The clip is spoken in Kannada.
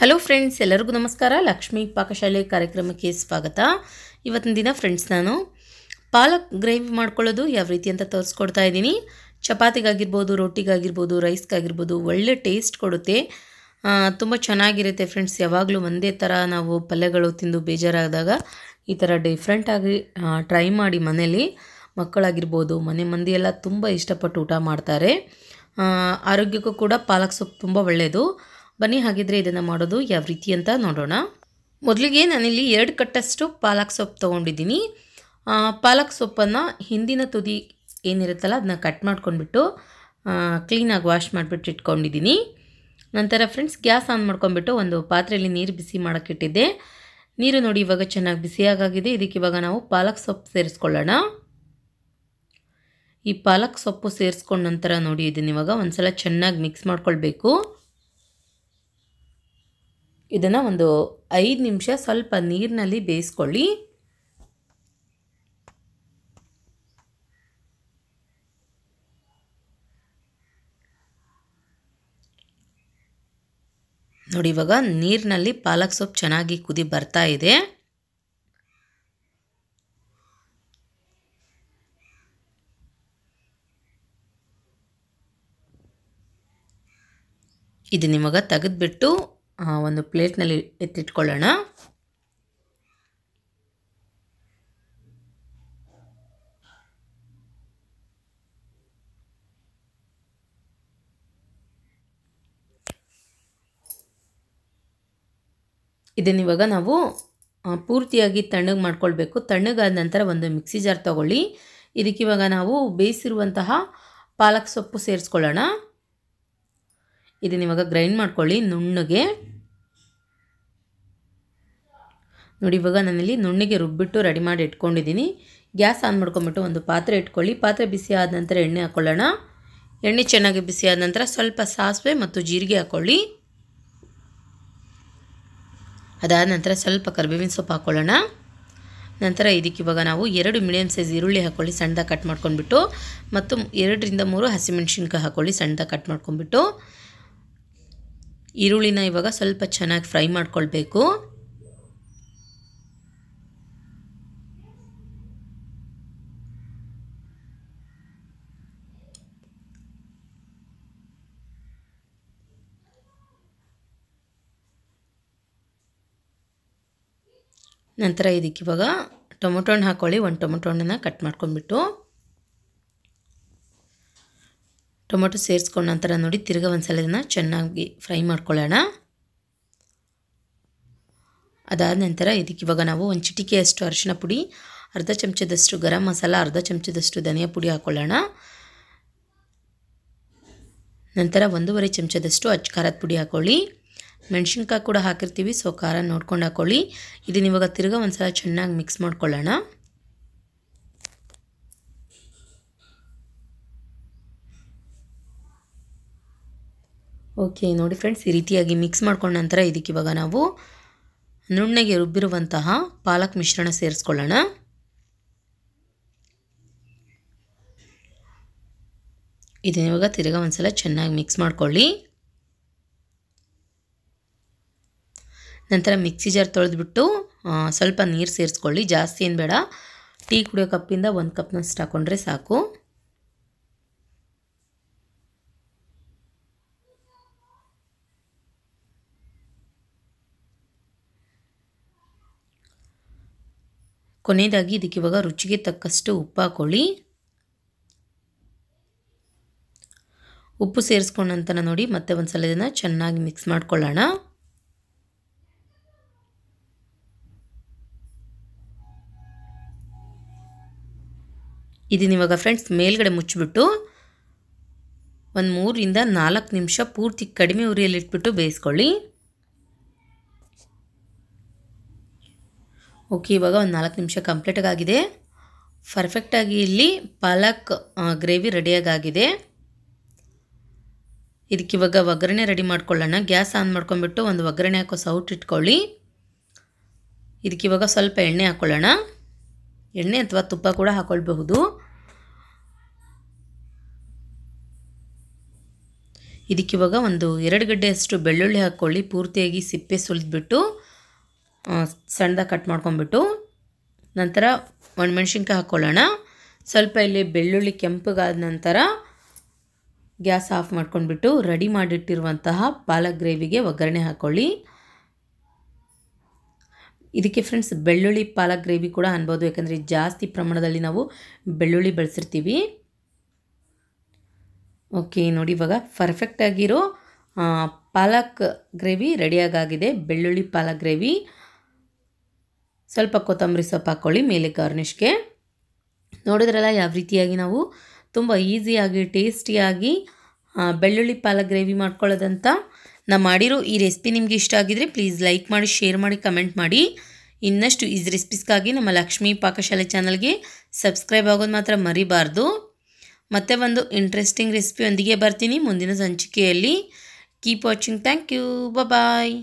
ಹಲೋ ಫ್ರೆಂಡ್ಸ್ ಎಲ್ಲರಿಗೂ ನಮಸ್ಕಾರ ಲಕ್ಷ್ಮೀ ಪಾಕಶಾಲೆ ಕಾರ್ಯಕ್ರಮಕ್ಕೆ ಸ್ವಾಗತ ಇವತ್ತಿನ ದಿನ ಫ್ರೆಂಡ್ಸ್ ನಾನು ಪಾಲಕ್ ಗ್ರೇವಿ ಮಾಡ್ಕೊಳ್ಳೋದು ಯಾವ ರೀತಿ ಅಂತ ತೋರಿಸ್ಕೊಡ್ತಾ ಇದ್ದೀನಿ ಚಪಾತಿಗಾಗಿರ್ಬೋದು ರೊಟ್ಟಿಗಾಗಿರ್ಬೋದು ರೈಸ್ಗಾಗಿರ್ಬೋದು ಒಳ್ಳೆ ಟೇಸ್ಟ್ ಕೊಡುತ್ತೆ ತುಂಬ ಚೆನ್ನಾಗಿರುತ್ತೆ ಫ್ರೆಂಡ್ಸ್ ಯಾವಾಗಲೂ ಒಂದೇ ಥರ ನಾವು ಪಲ್ಯಗಳು ತಿಂದು ಬೇಜಾರಾದಾಗ ಈ ಥರ ಡಿಫ್ರೆಂಟಾಗಿ ಟ್ರೈ ಮಾಡಿ ಮನೇಲಿ ಮಕ್ಕಳಾಗಿರ್ಬೋದು ಮನೆ ಮಂದಿ ಎಲ್ಲ ತುಂಬ ಇಷ್ಟಪಟ್ಟು ಊಟ ಮಾಡ್ತಾರೆ ಆರೋಗ್ಯಕ್ಕೂ ಕೂಡ ಪಾಲಕ್ ಸೊಪ್ಪು ತುಂಬ ಒಳ್ಳೆಯದು ಬನ್ನಿ ಹಾಗಿದ್ರೆ ಇದನ್ನು ಮಾಡೋದು ಯಾವ ರೀತಿ ಅಂತ ನೋಡೋಣ ಮೊದಲಿಗೆ ನಾನಿಲ್ಲಿ ಎರಡು ಕಟ್ಟಷ್ಟು ಪಾಲಕ್ ಸೊಪ್ಪು ತೊಗೊಂಡಿದ್ದೀನಿ ಪಾಲಕ್ ಸೊಪ್ಪನ್ನು ಹಿಂದಿನ ತುದಿ ಏನಿರುತ್ತಲ್ಲ ಅದನ್ನ ಕಟ್ ಮಾಡ್ಕೊಂಡ್ಬಿಟ್ಟು ಕ್ಲೀನಾಗಿ ವಾಶ್ ಮಾಡಿಬಿಟ್ಟು ಇಟ್ಕೊಂಡಿದ್ದೀನಿ ನಂತರ ಫ್ರೆಂಡ್ಸ್ ಗ್ಯಾಸ್ ಆನ್ ಮಾಡ್ಕೊಂಡ್ಬಿಟ್ಟು ಒಂದು ಪಾತ್ರೆಯಲ್ಲಿ ನೀರು ಬಿಸಿ ಮಾಡೋಕ್ಕಿಟ್ಟಿದ್ದೆ ನೀರು ನೋಡಿ ಇವಾಗ ಚೆನ್ನಾಗಿ ಬಿಸಿಯಾಗಿದೆ ಇದಕ್ಕೆ ಇವಾಗ ನಾವು ಪಾಲಕ್ ಸೊಪ್ಪು ಸೇರಿಸ್ಕೊಳ್ಳೋಣ ಈ ಪಾಲಕ್ ಸೊಪ್ಪು ಸೇರಿಸ್ಕೊಂಡ ನಂತರ ನೋಡಿ ಇದನ್ನ ಇವಾಗ ಒಂದು ಸಲ ಚೆನ್ನಾಗಿ ಮಿಕ್ಸ್ ಮಾಡ್ಕೊಳ್ಬೇಕು ಇದನ್ನು ಒಂದು ಐದು ನಿಮಿಷ ಸ್ವಲ್ಪ ನೀರಿನಲ್ಲಿ ಬೇಯಿಸ್ಕೊಳ್ಳಿ ನೋಡಿ ಇವಾಗ ನೀರಿನಲ್ಲಿ ಪಾಲಕ್ ಸೊಪ್ಪು ಚೆನ್ನಾಗಿ ಕುದಿ ಬರ್ತಾ ಇದೆ ಇದು ನಿಮಗೆ ತೆಗೆದ್ಬಿಟ್ಟು ಒಂದು ಪ್ಲೇಟ್ನಲ್ಲಿ ಎತ್ತಿಟ್ಕೊಳ್ಳೋಣ ಇದನ್ನಿವಾಗ ನಾವು ಪೂರ್ತಿಯಾಗಿ ತಣ್ಣಗೆ ಮಾಡ್ಕೊಳ್ಬೇಕು ತಣ್ಣಗಾದ ನಂತರ ಒಂದು ಮಿಕ್ಸಿ ಜಾರ್ ತಗೊಳ್ಳಿ ಇದಕ್ಕಿವಾಗ ನಾವು ಬೇಯಿಸಿರುವಂತಹ ಪಾಲಕ್ ಸೊಪ್ಪು ಸೇರಿಸ್ಕೊಳ್ಳೋಣ ಇದನ್ನಿವಾಗ ಗ್ರೈಂಡ್ ಮಾಡ್ಕೊಳ್ಳಿ ನುಣ್ಣಗೆ ನೋಡಿ ಇವಾಗ ನಾನಿಲ್ಲಿ ನುಣ್ಣಿಗೆ ರುಬ್ಬಿಟ್ಟು ರೆಡಿ ಮಾಡಿ ಇಟ್ಕೊಂಡಿದ್ದೀನಿ ಗ್ಯಾಸ್ ಆನ್ ಮಾಡ್ಕೊಂಬಿಟ್ಟು ಒಂದು ಪಾತ್ರೆ ಇಟ್ಕೊಳ್ಳಿ ಪಾತ್ರೆ ಬಿಸಿ ಆದ ನಂತರ ಎಣ್ಣೆ ಹಾಕ್ಕೊಳ್ಳೋಣ ಎಣ್ಣೆ ಚೆನ್ನಾಗಿ ಬಿಸಿ ಆದ ನಂತರ ಸ್ವಲ್ಪ ಸಾಸಿವೆ ಮತ್ತು ಜೀರಿಗೆ ಹಾಕ್ಕೊಳ್ಳಿ ಅದಾದ ನಂತರ ಸ್ವಲ್ಪ ಕರ್ಬೇವಿನ ಸೊಪ್ಪು ಹಾಕ್ಕೊಳ್ಳೋಣ ನಂತರ ಇದಕ್ಕೆ ಇವಾಗ ನಾವು ಎರಡು ಮೀಡಿಯಮ್ ಸೈಜ್ ಈರುಳ್ಳಿ ಹಾಕ್ಕೊಳ್ಳಿ ಸಣ್ಣದ ಕಟ್ ಮಾಡ್ಕೊಂಡ್ಬಿಟ್ಟು ಮತ್ತು ಎರಡರಿಂದ ಮೂರು ಹಸಿಮೆಣ್ಸಿನ್ಕಾಯಿ ಹಾಕ್ಕೊಳ್ಳಿ ಸಣ್ಣದ ಕಟ್ ಮಾಡ್ಕೊಂಡ್ಬಿಟ್ಟು ಈರುಳ್ಳಿನ ಇವಾಗ ಸ್ವಲ್ಪ ಚೆನ್ನಾಗಿ ಫ್ರೈ ಮಾಡ್ಕೊಳ್ಬೇಕು ನಂತರ ಇದಕ್ಕೆ ಇವಾಗ ಟೊಮೊಟೊ ಹಣ್ಣು ಹಾಕೊಳ್ಳಿ ಒಂದು ಟೊಮೊಟೊ ಹಣ್ಣನ್ನು ಕಟ್ ಮಾಡ್ಕೊಂಡ್ಬಿಟ್ಟು ಟೊಮೊಟೊ ಸೇರಿಸ್ಕೊಂಡು ನಂತರ ನೋಡಿ ತಿರ್ಗ ಒಂದು ಸಲ ಇದನ್ನು ಚೆನ್ನಾಗಿ ಫ್ರೈ ಮಾಡ್ಕೊಳ್ಳೋಣ ಅದಾದ ನಂತರ ಇದಕ್ಕೆ ಇವಾಗ ನಾವು ಒಂದು ಚಿಟಿಕೆಯಷ್ಟು ಅರಿಶಿನ ಪುಡಿ ಅರ್ಧ ಚಮಚದಷ್ಟು ಗರಂ ಮಸಾಲ ಅರ್ಧ ಚಮಚದಷ್ಟು ಧನಿಯಾ ಪುಡಿ ಹಾಕ್ಕೊಳ್ಳೋಣ ನಂತರ ಒಂದೂವರೆ ಚಮಚದಷ್ಟು ಅಚ್ಚ ಖಾರದ ಪುಡಿ ಹಾಕೊಳ್ಳಿ ಮೆಣಸಿನ್ಕಾಯಿ ಕೂಡ ಹಾಕಿರ್ತೀವಿ ಸೊ ಖಾರ ನೋಡ್ಕೊಂಡು ಹಾಕ್ಕೊಳ್ಳಿ ಇದನ್ನ ಇವಾಗ ತಿರ್ಗ ಒಂದ್ಸಲ ಚೆನ್ನಾಗಿ ಮಿಕ್ಸ್ ಮಾಡ್ಕೊಳ್ಳೋಣ ಓಕೆ ನೋಡಿ ಫ್ರೆಂಡ್ಸ್ ಈ ರೀತಿಯಾಗಿ ಮಿಕ್ಸ್ ಮಾಡ್ಕೊಂಡ ನಂತರ ಇದಕ್ಕೆ ಇವಾಗ ನಾವು ನುಣ್ಣಗೆ ರುಬ್ಬಿರುವಂತಹ ಪಾಲಕ್ ಮಿಶ್ರಣ ಸೇರಿಸ್ಕೊಳ್ಳೋಣ ಇದನ್ನ ಇವಾಗ ತಿರ್ಗ ಒಂದ್ಸಲ ಚೆನ್ನಾಗಿ ಮಿಕ್ಸ್ ಮಾಡ್ಕೊಳ್ಳಿ ನಂತರ ಮಿಕ್ಸಿ ಜಾರ್ ತೊಳೆದ್ಬಿಟ್ಟು ಸ್ವಲ್ಪ ನೀರು ಸೇರಿಸ್ಕೊಳ್ಳಿ ಜಾಸ್ತಿ ಏನು ಬೇಡ ಟೀ ಕುಡಿಯೋ ಕಪ್ಪಿಂದ ಒಂದು ಕಪ್ನಷ್ಟು ಹಾಕೊಂಡ್ರೆ ಸಾಕು ಕೊನೆಯದಾಗಿ ಇದಕ್ಕೆ ಇವಾಗ ರುಚಿಗೆ ತಕ್ಕಷ್ಟು ಉಪ್ಪು ಹಾಕೊಳ್ಳಿ ಉಪ್ಪು ಸೇರಿಸ್ಕೊಂಡಂತನ ನೋಡಿ ಮತ್ತೆ ಒಂದು ಸಲ ಇದನ್ನು ಚೆನ್ನಾಗಿ ಮಿಕ್ಸ್ ಮಾಡ್ಕೊಳ್ಳೋಣ ಇದನ್ನ ಇವಾಗ ಫ್ರೆಂಡ್ಸ್ ಮೇಲ್ಗಡೆ ಮುಚ್ಚಿಬಿಟ್ಟು ಒಂದು ಮೂರಿಂದ ನಾಲ್ಕು ನಿಮಿಷ ಪೂರ್ತಿ ಕಡಿಮೆ ಉರಿಯಲ್ಲಿ ಇಟ್ಬಿಟ್ಟು ಬೇಯಿಸ್ಕೊಳ್ಳಿ ಓಕೆ ಇವಾಗ ಒಂದು ನಾಲ್ಕು ನಿಮಿಷ ಕಂಪ್ಲೀಟಾಗಿ ಆಗಿದೆ ಪರ್ಫೆಕ್ಟಾಗಿ ಇಲ್ಲಿ ಪಾಲಕ್ ಗ್ರೇವಿ ಇದಕ್ಕೆ ಇವಾಗ ಒಗ್ಗರಣೆ ರೆಡಿ ಮಾಡ್ಕೊಳ್ಳೋಣ ಗ್ಯಾಸ್ ಆನ್ ಮಾಡ್ಕೊಂಡ್ಬಿಟ್ಟು ಒಂದು ಒಗ್ಗರಣೆ ಹಾಕೋ ಸೌಟ್ ಇಟ್ಕೊಳ್ಳಿ ಇದಕ್ಕಿವಾಗ ಸ್ವಲ್ಪ ಎಣ್ಣೆ ಹಾಕ್ಕೊಳ್ಳೋಣ ಎಣ್ಣೆ ಅಥವಾ ತುಪ್ಪ ಕೂಡ ಹಾಕ್ಕೊಳ್ಬಹುದು ಇದಕ್ಕೆ ಇವಾಗ ಒಂದು ಎರಡು ಗಡ್ಡೆಯಷ್ಟು ಬೆಳ್ಳುಳ್ಳಿ ಹಾಕ್ಕೊಳ್ಳಿ ಪೂರ್ತಿಯಾಗಿ ಸಿಪ್ಪೆ ಸುಲಿದ್ಬಿಟ್ಟು ಸಣ್ಣದಾಗಿ ಕಟ್ ಮಾಡ್ಕೊಂಬಿಟ್ಟು ನಂತರ ಒಣಮೆಣ್ಸಿನ್ಕಾಯಿ ಹಾಕ್ಕೊಳ್ಳೋಣ ಸ್ವಲ್ಪ ಇಲ್ಲಿ ಬೆಳ್ಳುಳ್ಳಿ ಕೆಂಪಗಾದ ನಂತರ ಗ್ಯಾಸ್ ಆಫ್ ಮಾಡ್ಕೊಂಡ್ಬಿಟ್ಟು ರೆಡಿ ಮಾಡಿಟ್ಟಿರುವಂತಹ ಪಾಲಕ್ ಗ್ರೇವಿಗೆ ಒಗ್ಗರಣೆ ಹಾಕ್ಕೊಳ್ಳಿ ಇದಕ್ಕೆ ಫ್ರೆಂಡ್ಸ್ ಬೆಳ್ಳುಳ್ಳಿ ಪಾಲಕ್ ಗ್ರೇವಿ ಕೂಡ ಅನ್ಬೋದು ಯಾಕಂದರೆ ಜಾಸ್ತಿ ಪ್ರಮಾಣದಲ್ಲಿ ನಾವು ಬೆಳ್ಳುಳ್ಳಿ ಬಳಸಿರ್ತೀವಿ ಓಕೆ ನೋಡಿ ಇವಾಗ ಪರ್ಫೆಕ್ಟಾಗಿರೋ ಪಾಲಕ್ ಗ್ರೇವಿ ರೆಡಿಯಾಗಾಗಿದೆ ಬೆಳ್ಳುಳ್ಳಿ ಪಾಲಕ್ ಗ್ರೇವಿ ಸ್ವಲ್ಪ ಕೊತ್ತಂಬರಿ ಸೊಪ್ಪು ಹಾಕ್ಕೊಳ್ಳಿ ಮೇಲೆ ಗಾರ್ನಿಷ್ಗೆ ನೋಡಿದ್ರಲ್ಲ ಯಾವ ರೀತಿಯಾಗಿ ನಾವು ತುಂಬ ಈಸಿಯಾಗಿ ಟೇಸ್ಟಿಯಾಗಿ ಬೆಳ್ಳುಳ್ಳಿ ಪಾಲಕ್ ಗ್ರೇವಿ ಮಾಡ್ಕೊಳ್ಳೋದಂತ ನಾ ಮಾಡಿರೋ ಈ ರೆಸಿಪಿ ನಿಮಗೆ ಇಷ್ಟ ಆಗಿದರೆ ಪ್ಲೀಸ್ ಲೈಕ್ ಮಾಡಿ ಶೇರ್ ಮಾಡಿ ಕಮೆಂಟ್ ಮಾಡಿ ಇನ್ನಷ್ಟು ಈಸಿ ರೆಸಿಪೀಸ್ಗಾಗಿ ನಮ್ಮ ಲಕ್ಷ್ಮೀ ಪಾಕಶಾಲೆ ಚಾನಲ್ಗೆ ಸಬ್ಸ್ಕ್ರೈಬ್ ಆಗೋದು ಮಾತ್ರ ಮರಿಬಾರ್ದು ಮತ್ತೆ ಒಂದು ಇಂಟ್ರೆಸ್ಟಿಂಗ್ ರೆಸಿಪಿಯೊಂದಿಗೆ ಬರ್ತೀನಿ ಮುಂದಿನ ಸಂಚಿಕೆಯಲ್ಲಿ keep watching thank you bye